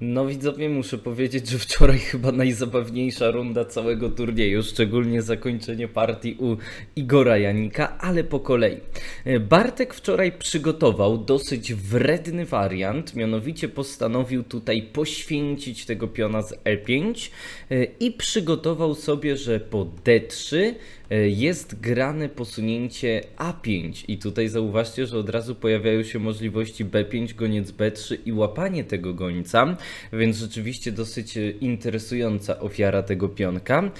No widzowie, muszę powiedzieć, że wczoraj chyba najzabawniejsza runda całego turnieju, szczególnie zakończenie partii u Igora Janika, ale po kolei. Bartek wczoraj przygotował dosyć wredny wariant, mianowicie postanowił tutaj poświęcić tego piona z E5 i przygotował sobie, że po D3 E, jest grane posunięcie A5 i tutaj zauważcie, że od razu pojawiają się możliwości B5, goniec B3 i łapanie tego gońca, więc rzeczywiście dosyć e, interesująca ofiara tego pionka.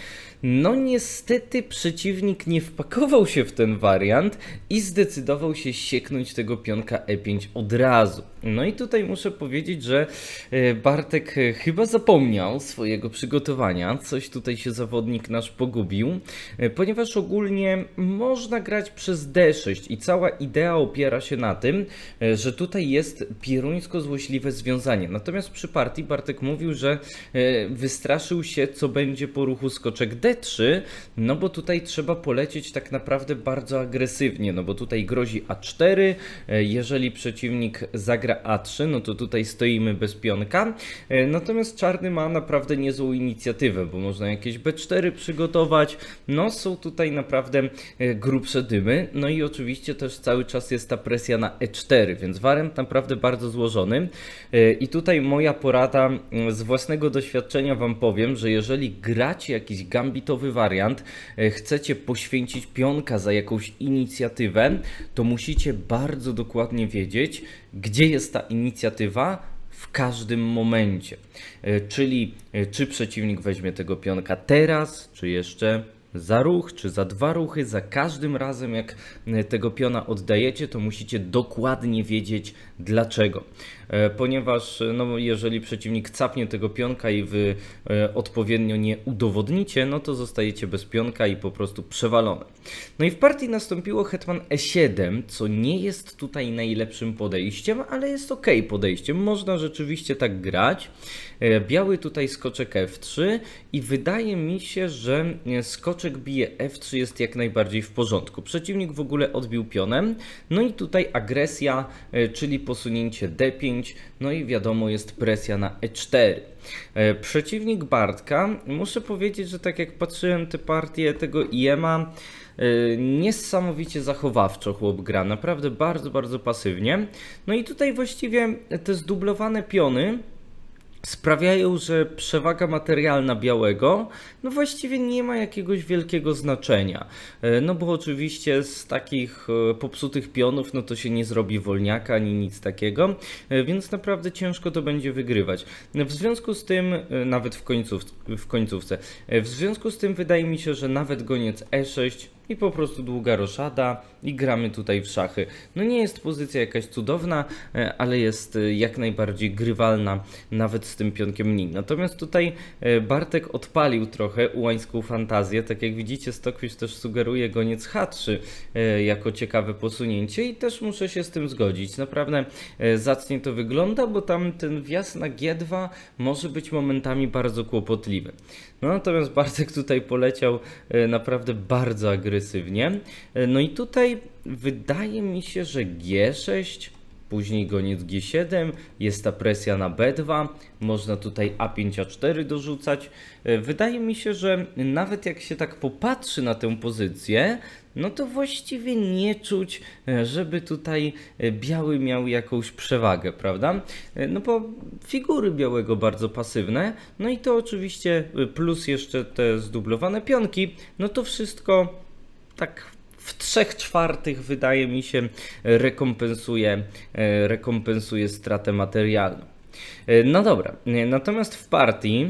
No niestety przeciwnik nie wpakował się w ten wariant i zdecydował się sieknąć tego pionka E5 od razu. No i tutaj muszę powiedzieć, że e, Bartek e, chyba zapomniał swojego przygotowania. Coś tutaj się zawodnik nasz pogubił, e, ponieważ ogólnie można grać przez D6 i cała idea opiera się na tym, że tutaj jest pieruńsko złośliwe związanie. Natomiast przy partii Bartek mówił, że wystraszył się, co będzie po ruchu skoczek D3, no bo tutaj trzeba polecieć tak naprawdę bardzo agresywnie, no bo tutaj grozi A4, jeżeli przeciwnik zagra a3, no to tutaj stoimy bez pionka. E, natomiast czarny ma naprawdę niezłą inicjatywę, bo można jakieś B4 przygotować. No są tutaj naprawdę e, grubsze dymy. No i oczywiście też cały czas jest ta presja na E4, więc warem naprawdę bardzo złożony. E, I tutaj moja porada z własnego doświadczenia Wam powiem, że jeżeli gracie jakiś gambitowy wariant, chcecie poświęcić pionka za jakąś inicjatywę, to musicie bardzo dokładnie wiedzieć, gdzie jest ta inicjatywa, w każdym momencie. E, czyli e, czy przeciwnik weźmie tego pionka teraz, czy jeszcze za ruch, czy za dwa ruchy, za każdym razem jak e, tego piona oddajecie, to musicie dokładnie wiedzieć dlaczego. E, ponieważ e, no, jeżeli przeciwnik capnie tego pionka i wy e, odpowiednio nie udowodnicie, no to zostajecie bez pionka i po prostu przewalone. No i w partii nastąpiło hetman e7, co nie jest tutaj najlepszym podejściem, ale jest ok podejściem. Można rzeczywiście tak grać. Biały tutaj skoczek f3 i wydaje mi się, że skoczek bije f3 jest jak najbardziej w porządku. Przeciwnik w ogóle odbił pionem. No i tutaj agresja, czyli posunięcie d5 no i wiadomo jest presja na E4. E, przeciwnik Bartka, muszę powiedzieć, że tak jak patrzyłem te partie tego Iema, e, niesamowicie zachowawczo chłop gra, naprawdę bardzo, bardzo pasywnie. No i tutaj właściwie te zdublowane piony sprawiają, że przewaga materialna białego no właściwie nie ma jakiegoś wielkiego znaczenia. E, no bo oczywiście z takich e, popsutych pionów no to się nie zrobi wolniaka ani nic takiego, e, więc naprawdę ciężko to będzie wygrywać. W związku z tym, nawet w, w końcówce, w związku z tym wydaje mi się, że nawet goniec E6 i po prostu długa roszada i gramy tutaj w szachy. No nie jest pozycja jakaś cudowna, e, ale jest e, jak najbardziej grywalna nawet z tym pionkiem mniej. Natomiast tutaj e, Bartek odpalił trochę ułańską fantazję. Tak jak widzicie Stokwicz też sugeruje goniec H3 jako ciekawe posunięcie i też muszę się z tym zgodzić. Naprawdę zacnie to wygląda, bo tam ten wjazd na G2 może być momentami bardzo kłopotliwy. No natomiast Bartek tutaj poleciał naprawdę bardzo agresywnie agresywnie. E, no i tutaj wydaje mi się, że G6 później goniec G7, jest ta presja na B2, można tutaj A5, A4 dorzucać. E, wydaje mi się, że nawet jak się tak popatrzy na tę pozycję, no to właściwie nie czuć, e, żeby tutaj biały miał jakąś przewagę, prawda? No bo figury białego bardzo pasywne, no i to oczywiście plus jeszcze te zdublowane pionki, no to wszystko tak w trzech czwartych wydaje mi się rekompensuje, e, rekompensuje stratę materialną. E, no dobra, e, natomiast w partii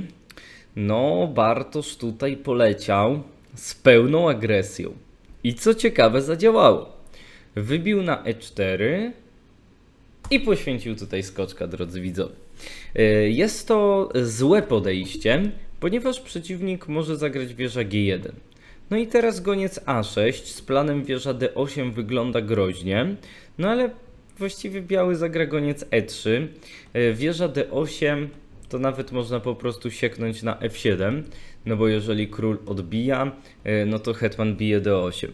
no Bartosz tutaj poleciał z pełną agresją. I co ciekawe zadziałało. Wybił na E4 i poświęcił tutaj skoczka, drodzy widzowie. Jest to złe podejście, ponieważ przeciwnik może zagrać wieża G1. No i teraz goniec A6 z planem wieża D8 wygląda groźnie, no ale właściwie biały zagra goniec E3. E, wieża D8 to nawet można po prostu sieknąć na F7, no bo jeżeli król odbija, e, no to hetman bije D8.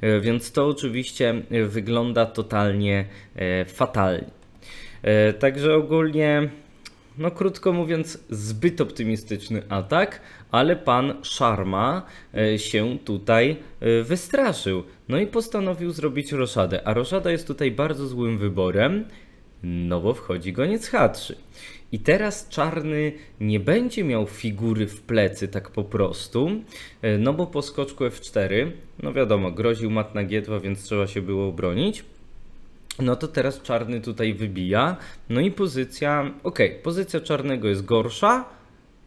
E, więc to oczywiście wygląda totalnie fatalnie. Także ogólnie no krótko mówiąc, zbyt optymistyczny atak, ale pan Sharma e, się tutaj e, wystraszył. No i postanowił zrobić roszadę, a roszada jest tutaj bardzo złym wyborem, no bo wchodzi goniec H3. I teraz czarny nie będzie miał figury w plecy tak po prostu, e, no bo po skoczku F4, no wiadomo, groził mat na G2, więc trzeba się było obronić. No to teraz czarny tutaj wybija. No i pozycja, ok, pozycja czarnego jest gorsza,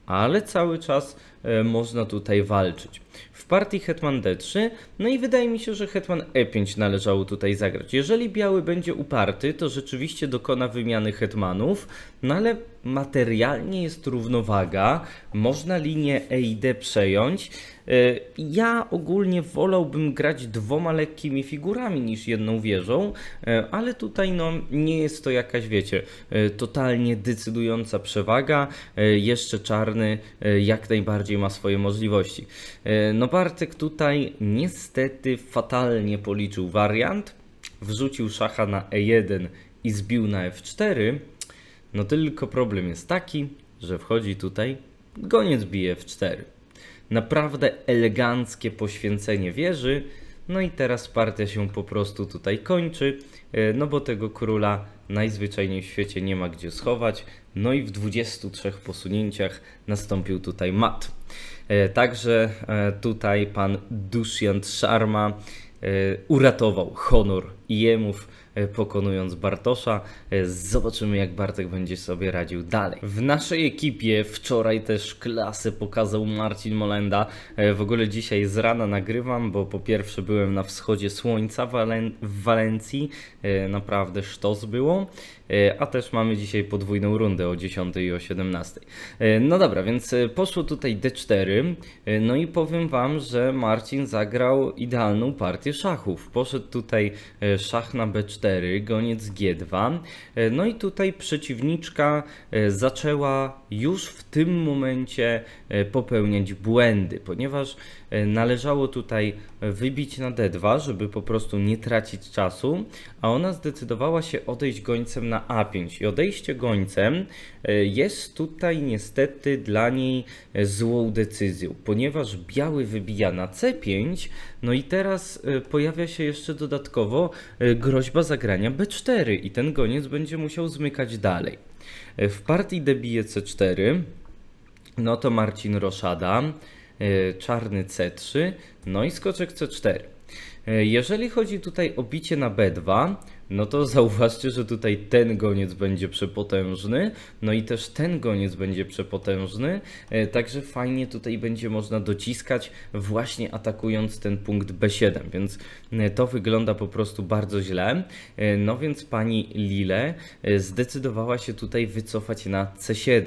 ale cały czas E, można tutaj walczyć. W partii hetman d3, no i wydaje mi się, że hetman e5 należało tutaj zagrać. Jeżeli biały będzie uparty, to rzeczywiście dokona wymiany hetmanów, no ale materialnie jest równowaga, można linię e i d przejąć. E, ja ogólnie wolałbym grać dwoma lekkimi figurami niż jedną wieżą, e, ale tutaj no, nie jest to jakaś, wiecie, totalnie decydująca przewaga. Jeszcze czarny jak najbardziej bardziej ma swoje możliwości. E, no Bartek tutaj niestety fatalnie policzył wariant, wrzucił szacha na E1 i zbił na F4, no tylko problem jest taki, że wchodzi tutaj goniec bije F4. Naprawdę eleganckie poświęcenie wieży, no i teraz partia się po prostu tutaj kończy, e, no bo tego króla najzwyczajniej w świecie nie ma gdzie schować. No i w 23 posunięciach nastąpił tutaj mat. E, także e, tutaj pan Dushyant Sharma uratował honor Jemów E, pokonując Bartosza. E, zobaczymy, jak Bartek będzie sobie radził dalej. W naszej ekipie wczoraj też klasę pokazał Marcin Molenda. E, w ogóle dzisiaj z rana nagrywam, bo po pierwsze byłem na wschodzie słońca w Walencji. Naprawdę sztos było. E, a też mamy dzisiaj podwójną rundę o 10 i o 17. E, no dobra, więc e, poszło tutaj D4, no i powiem Wam, że Marcin zagrał idealną partię szachów. Poszedł tutaj szach na B4, goniec G2, no i tutaj przeciwniczka zaczęła już w tym momencie popełniać błędy, ponieważ należało tutaj wybić na D2, żeby po prostu nie tracić czasu, a ona zdecydowała się odejść gońcem na a5 i odejście gońcem e, jest tutaj niestety dla niej e, złą decyzją, ponieważ biały wybija na C5, no i teraz e, pojawia się jeszcze dodatkowo groźba zagrania B4 i ten goniec będzie musiał zmykać dalej. W partii debije C4, no to Marcin Roszada, czarny C3, no i skoczek C4. E, jeżeli chodzi tutaj o bicie na B2, no to zauważcie, że tutaj ten goniec będzie przepotężny, no i też ten goniec będzie przepotężny, e, także fajnie tutaj będzie można dociskać właśnie atakując ten punkt B7, więc e, to wygląda po prostu bardzo źle. No więc pani Lile zdecydowała się tutaj wycofać na C7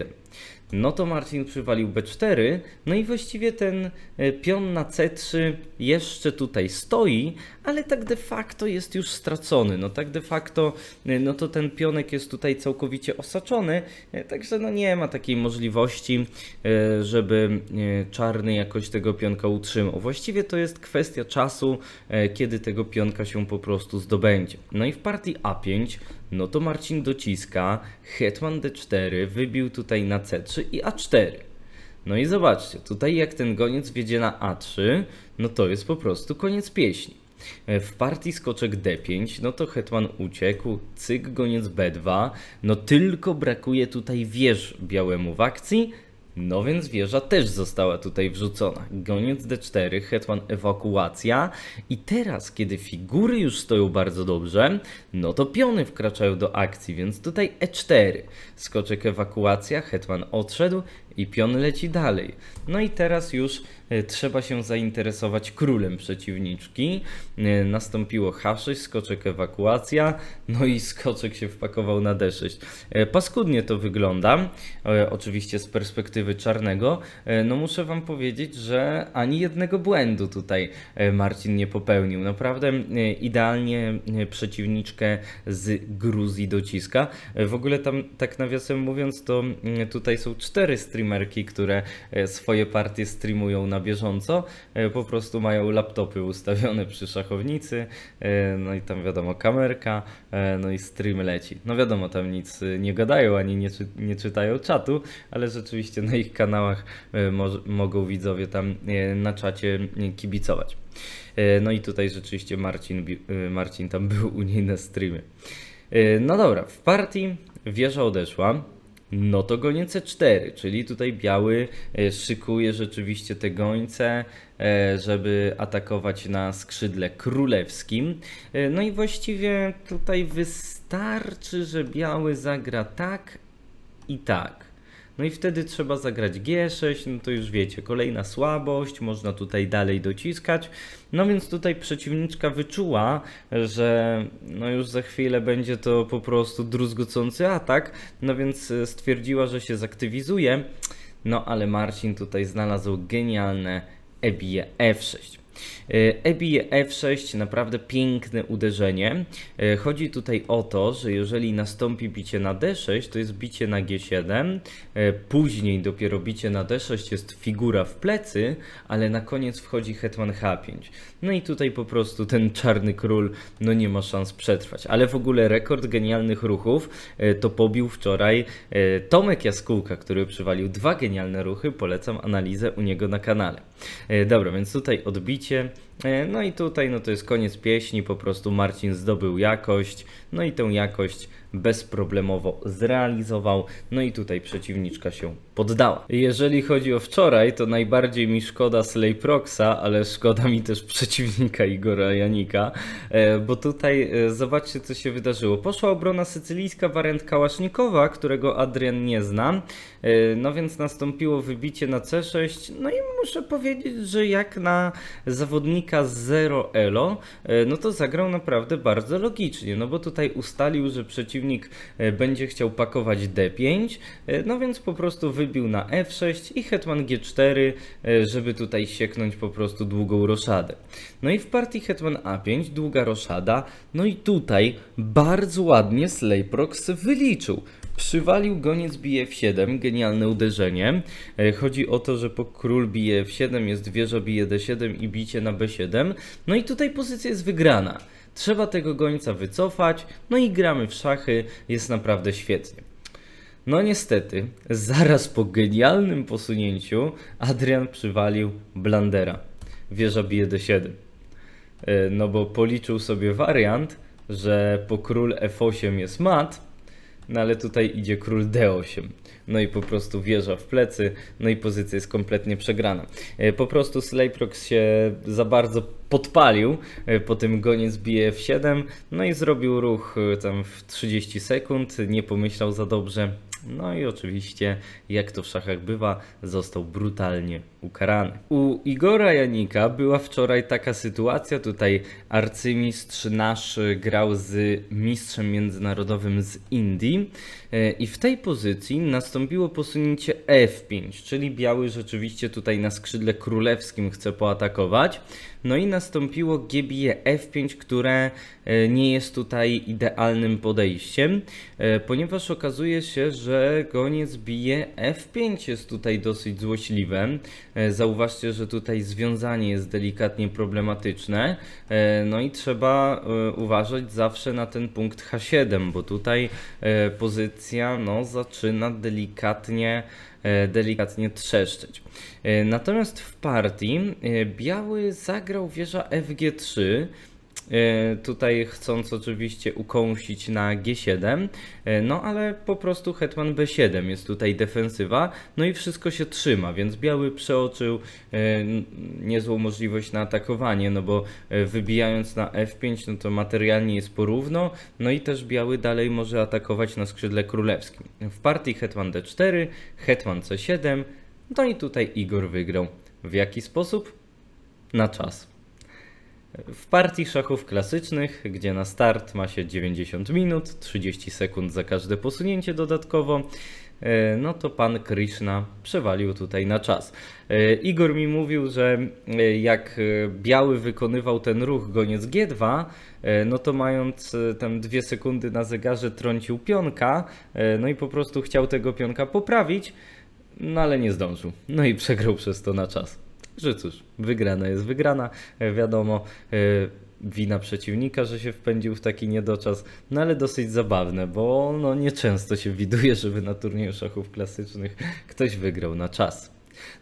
no to Marcin przywalił B4, no i właściwie ten e, pion na C3 jeszcze tutaj stoi, ale tak de facto jest już stracony, no tak de facto, e, no to ten pionek jest tutaj całkowicie osaczony, e, także no nie ma takiej możliwości, żeby czarny jakoś tego pionka utrzymał. Właściwie to jest kwestia czasu, kiedy tego pionka się po prostu zdobędzie. No i w partii A5 no to Marcin dociska, hetman d4, wybił tutaj na c3 i a4. No i zobaczcie, tutaj jak ten goniec wiedzie na a3, no to jest po prostu koniec pieśni. E, w partii skoczek d5, no to hetman uciekł, cyk, goniec b2, no tylko brakuje tutaj wież białemu w akcji, no więc wieża też została tutaj wrzucona. Goniec D4, hetman ewakuacja i teraz, kiedy figury już stoją bardzo dobrze, no to piony wkraczają do akcji, więc tutaj E4. Skoczek ewakuacja, hetman odszedł, i pion leci dalej. No i teraz już e, trzeba się zainteresować królem przeciwniczki. E, nastąpiło H6, skoczek ewakuacja, no i skoczek się wpakował na D6. E, paskudnie to wygląda, oczywiście z perspektywy czarnego. No muszę wam powiedzieć, że ani jednego błędu tutaj Marcin nie popełnił. Naprawdę idealnie przeciwniczkę z Gruzji dociska. W ogóle tam, tak nawiasem mówiąc, to mm, tutaj są cztery streamy streamerki, które e, swoje partie streamują na bieżąco, e, po prostu mają laptopy ustawione przy szachownicy, e, no i tam wiadomo kamerka, no i stream leci. No wiadomo, tam nic nie gadają ani nie, czy, nie czytają czatu, ale rzeczywiście na ich kanałach mo mogą widzowie tam na czacie kibicować. No i tutaj rzeczywiście Marcin, Marcin tam był u niej na streamie. No dobra, w partii wieża odeszła. No to goniec C4, czyli tutaj biały e, szykuje rzeczywiście te gońce, e, żeby atakować na skrzydle królewskim. E, no i właściwie tutaj wystarczy, że biały zagra tak i tak. No i wtedy trzeba zagrać G6, no to już wiecie, kolejna słabość, można tutaj dalej dociskać. No więc tutaj przeciwniczka wyczuła, że no już za chwilę będzie to po prostu druzgocący atak, no więc e, stwierdziła, że się zaktywizuje. No ale Marcin tutaj znalazł genialne EBIE F6. E, EBI F6 naprawdę piękne uderzenie. E, chodzi tutaj o to, że jeżeli nastąpi bicie na D6, to jest bicie na G7, e, później dopiero bicie na D6 jest figura w plecy, ale na koniec wchodzi hetman H5. No i tutaj po prostu ten czarny król no nie ma szans przetrwać. Ale w ogóle rekord genialnych ruchów to pobił wczoraj Tomek Jaskółka, który przywalił dwa genialne ruchy. Polecam analizę u niego na kanale. Dobra, więc tutaj odbicie bicie. E, no i tutaj no to jest koniec pieśni, po prostu Marcin zdobył jakość, no i tę jakość bezproblemowo zrealizował. No i tutaj przeciwniczka się poddała. Jeżeli chodzi o wczoraj, to najbardziej mi szkoda Proxa, ale szkoda mi też przeciwnika Igora Janika, e, bo tutaj e, zobaczcie co się wydarzyło. Poszła obrona sycylijska wariant Kałasznikowa, którego Adrian nie zna, e, no więc nastąpiło wybicie na C6, no i muszę powiedzieć, że jak na zawodnika 0 elo, no to zagrał naprawdę bardzo logicznie, no bo tutaj ustalił, że przeciwnik przeciwnik e, będzie chciał pakować D5, e, no więc po prostu wybił na F6 i hetman G4, e, żeby tutaj sieknąć po prostu długą roszadę. No i w partii hetman A5, długa roszada, no i tutaj bardzo ładnie Slayprox wyliczył. Przywalił goniec bije F7, genialne uderzenie. Chodzi o to, że po król bije F7, jest wieża bije D7 i bicie na B7. No i tutaj pozycja jest wygrana. Trzeba tego gońca wycofać, no i gramy w szachy, jest naprawdę świetnie. No niestety, zaraz po genialnym posunięciu Adrian przywalił blandera. Wieża bije d7. E, no bo policzył sobie wariant, że po król f8 jest mat, no ale tutaj idzie król D8. No i po prostu wieża w plecy, no i pozycja jest kompletnie przegrana. E, po prostu Slayprox się za bardzo podpalił, e, po tym goniec bije F7, no i zrobił ruch e, tam w 30 sekund, nie pomyślał za dobrze. No i oczywiście, jak to w szachach bywa, został brutalnie ukarany. U Igora Janika była wczoraj taka sytuacja, tutaj arcymistrz nasz grał z mistrzem międzynarodowym z Indii e, i w tej pozycji nastąpiło posunięcie F5, czyli biały rzeczywiście tutaj na skrzydle królewskim chce poatakować. No i nastąpiło GBE F5, które e, nie jest tutaj idealnym podejściem, e, ponieważ okazuje się, że goniec bije F5 jest tutaj dosyć złośliwy. E, zauważcie, że tutaj związanie jest delikatnie problematyczne. E, no i trzeba e, uważać zawsze na ten punkt H7, bo tutaj pozycja no, zaczyna delikatnie delikatnie trzeszczeć. Natomiast w partii biały zagrał wieża FG3, E, tutaj chcąc oczywiście ukąsić na G7, e, no ale po prostu hetman B7 jest tutaj defensywa, no i wszystko się trzyma, więc biały przeoczył e, niezłą możliwość na atakowanie, no bo wybijając na F5, no to materialnie jest porówno, no i też biały dalej może atakować na skrzydle królewskim. W partii hetman D4, hetman C7, no i tutaj Igor wygrał. W jaki sposób? Na czas. W partii szachów klasycznych, gdzie na start ma się 90 minut, 30 sekund za każde posunięcie dodatkowo, e, no to pan Krishna przewalił tutaj na czas. E, Igor mi mówił, że e, jak biały wykonywał ten ruch goniec G2, no to mając tam dwie sekundy na zegarze trącił pionka, no i po prostu chciał tego pionka poprawić, no ale nie zdążył. No i przegrał przez to na czas że cóż, wygrana jest wygrana, e, wiadomo e, wina przeciwnika, że się wpędził w taki niedoczas, no ale dosyć zabawne, bo no nieczęsto się widuje, żeby na turnieju szachów klasycznych ktoś wygrał na czas.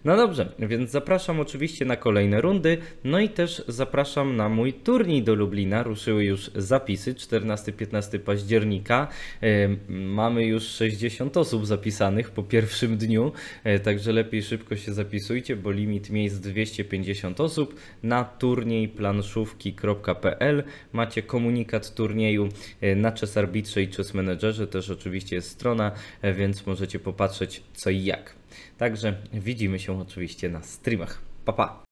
No dobrze, więc zapraszam oczywiście na kolejne rundy, no i też zapraszam na mój turniej do Lublina. Ruszyły już zapisy 14-15 października. E, mamy już 60 osób zapisanych po pierwszym dniu, e, także lepiej szybko się zapisujcie, bo limit miejsc 250 osób na turniejplanszówki.pl. Macie komunikat turnieju e, na czas arbitrze i czas menedżerze, też oczywiście jest strona, więc możecie popatrzeć co i jak. Także widzimy się oczywiście na streamach. Pa, pa!